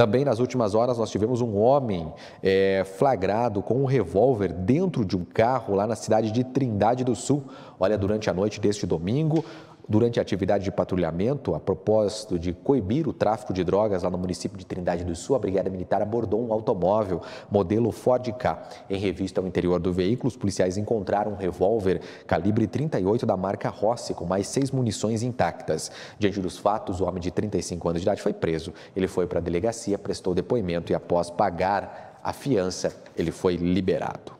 Também nas últimas horas nós tivemos um homem é, flagrado com um revólver dentro de um carro lá na cidade de Trindade do Sul. Olha, durante a noite deste domingo, durante a atividade de patrulhamento, a propósito de coibir o tráfico de drogas lá no município de Trindade do Sul, a Brigada Militar abordou um automóvel modelo Ford K. Em revista ao interior do veículo, os policiais encontraram um revólver calibre 38 da marca Rossi, com mais seis munições intactas. Diante dos fatos, o homem de 35 anos de idade foi preso. Ele foi para a delegacia, prestou depoimento e, após pagar a fiança, ele foi liberado.